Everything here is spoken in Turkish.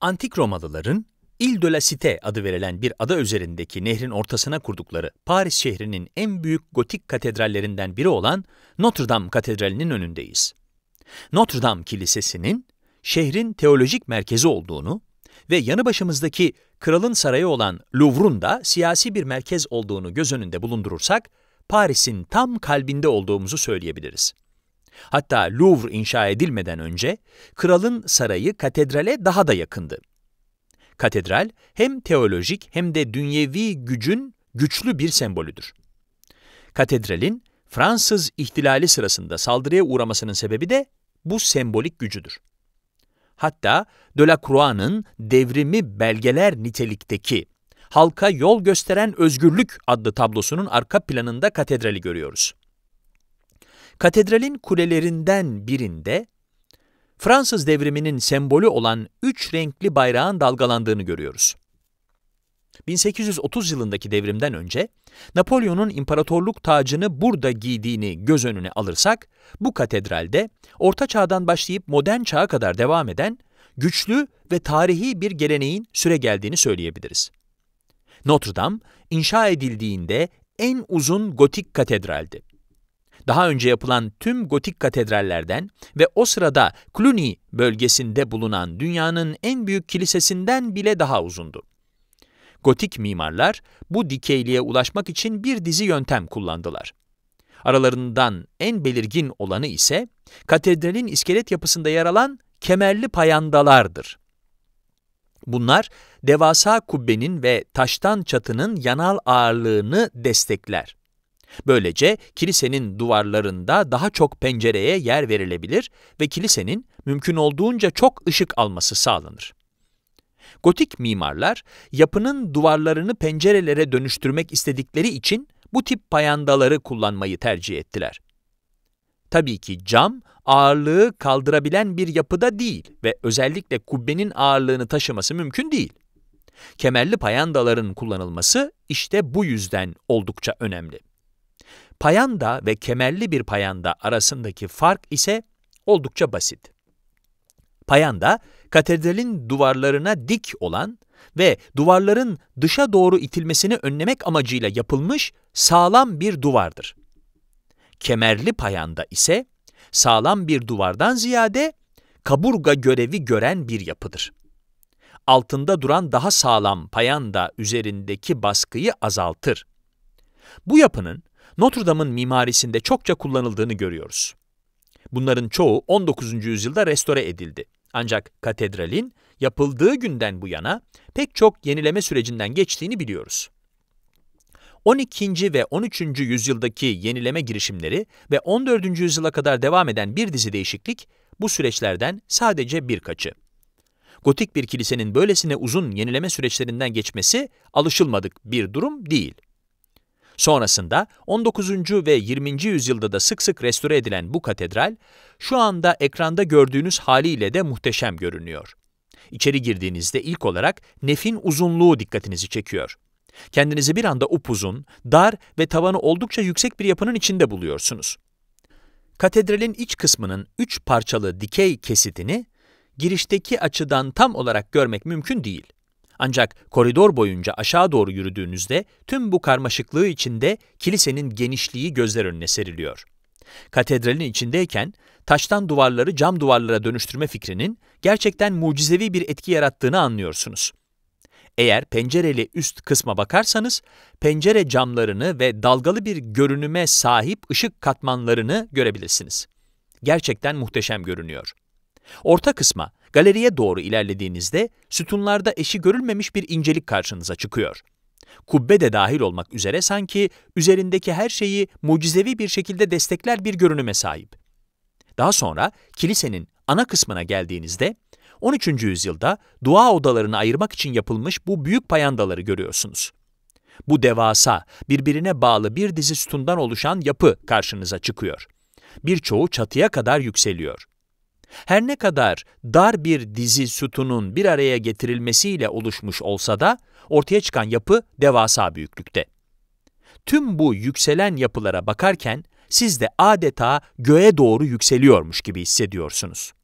Antik Romalıların İl de la Cité adı verilen bir ada üzerindeki nehrin ortasına kurdukları Paris şehrinin en büyük gotik katedrallerinden biri olan Notre Dame Katedrali'nin önündeyiz. Notre Dame Kilisesi'nin şehrin teolojik merkezi olduğunu ve yanı başımızdaki kralın sarayı olan Louvre'un da siyasi bir merkez olduğunu göz önünde bulundurursak, Paris'in tam kalbinde olduğumuzu söyleyebiliriz. Hatta Louvre inşa edilmeden önce kralın sarayı katedrale daha da yakındı. Katedral hem teolojik hem de dünyevi gücün güçlü bir sembolüdür. Katedralin Fransız ihtilali sırasında saldırıya uğramasının sebebi de bu sembolik gücüdür. Hatta Delacroix'ın devrimi belgeler nitelikteki halka yol gösteren özgürlük adlı tablosunun arka planında katedrali görüyoruz. Katedralin kulelerinden birinde Fransız devriminin sembolü olan üç renkli bayrağın dalgalandığını görüyoruz. 1830 yılındaki devrimden önce Napolyon'un imparatorluk tacını burada giydiğini göz önüne alırsak, bu katedralde Orta Çağ'dan başlayıp modern çağa kadar devam eden güçlü ve tarihi bir geleneğin süre geldiğini söyleyebiliriz. Notre Dame inşa edildiğinde en uzun gotik katedraldi daha önce yapılan tüm gotik katedrallerden ve o sırada Cluny bölgesinde bulunan dünyanın en büyük kilisesinden bile daha uzundu. Gotik mimarlar bu dikeyliğe ulaşmak için bir dizi yöntem kullandılar. Aralarından en belirgin olanı ise katedralin iskelet yapısında yer alan kemerli payandalardır. Bunlar devasa kubbenin ve taştan çatının yanal ağırlığını destekler. Böylece kilisenin duvarlarında daha çok pencereye yer verilebilir ve kilisenin mümkün olduğunca çok ışık alması sağlanır. Gotik mimarlar yapının duvarlarını pencerelere dönüştürmek istedikleri için bu tip payandaları kullanmayı tercih ettiler. Tabii ki cam ağırlığı kaldırabilen bir yapıda değil ve özellikle kubbenin ağırlığını taşıması mümkün değil. Kemerli payandaların kullanılması işte bu yüzden oldukça önemli. Payanda ve kemerli bir payanda arasındaki fark ise oldukça basit. Payanda, katedralin duvarlarına dik olan ve duvarların dışa doğru itilmesini önlemek amacıyla yapılmış sağlam bir duvardır. Kemerli payanda ise sağlam bir duvardan ziyade kaburga görevi gören bir yapıdır. Altında duran daha sağlam payanda üzerindeki baskıyı azaltır bu yapının Notre Dame'ın mimarisinde çokça kullanıldığını görüyoruz. Bunların çoğu 19. yüzyılda restore edildi. Ancak katedralin yapıldığı günden bu yana pek çok yenileme sürecinden geçtiğini biliyoruz. 12. ve 13. yüzyıldaki yenileme girişimleri ve 14. yüzyıla kadar devam eden bir dizi değişiklik bu süreçlerden sadece birkaçı. Gotik bir kilisenin böylesine uzun yenileme süreçlerinden geçmesi alışılmadık bir durum değil. Sonrasında 19. ve 20. yüzyılda da sık sık restore edilen bu katedral, şu anda ekranda gördüğünüz haliyle de muhteşem görünüyor. İçeri girdiğinizde ilk olarak nefin uzunluğu dikkatinizi çekiyor. Kendinizi bir anda upuzun, dar ve tavanı oldukça yüksek bir yapının içinde buluyorsunuz. Katedralin iç kısmının üç parçalı dikey kesitini girişteki açıdan tam olarak görmek mümkün değil. Ancak koridor boyunca aşağı doğru yürüdüğünüzde tüm bu karmaşıklığı içinde kilisenin genişliği gözler önüne seriliyor. Katedralin içindeyken taştan duvarları cam duvarlara dönüştürme fikrinin gerçekten mucizevi bir etki yarattığını anlıyorsunuz. Eğer pencereli üst kısma bakarsanız, pencere camlarını ve dalgalı bir görünüme sahip ışık katmanlarını görebilirsiniz. Gerçekten muhteşem görünüyor. Orta kısma, Galeriye doğru ilerlediğinizde sütunlarda eşi görülmemiş bir incelik karşınıza çıkıyor. Kubbe de dahil olmak üzere sanki üzerindeki her şeyi mucizevi bir şekilde destekler bir görünüme sahip. Daha sonra kilisenin ana kısmına geldiğinizde 13. yüzyılda dua odalarını ayırmak için yapılmış bu büyük payandaları görüyorsunuz. Bu devasa, birbirine bağlı bir dizi sütundan oluşan yapı karşınıza çıkıyor. Birçoğu çatıya kadar yükseliyor. Her ne kadar dar bir dizi sütunun bir araya getirilmesiyle oluşmuş olsa da ortaya çıkan yapı devasa büyüklükte. Tüm bu yükselen yapılara bakarken siz de adeta göğe doğru yükseliyormuş gibi hissediyorsunuz.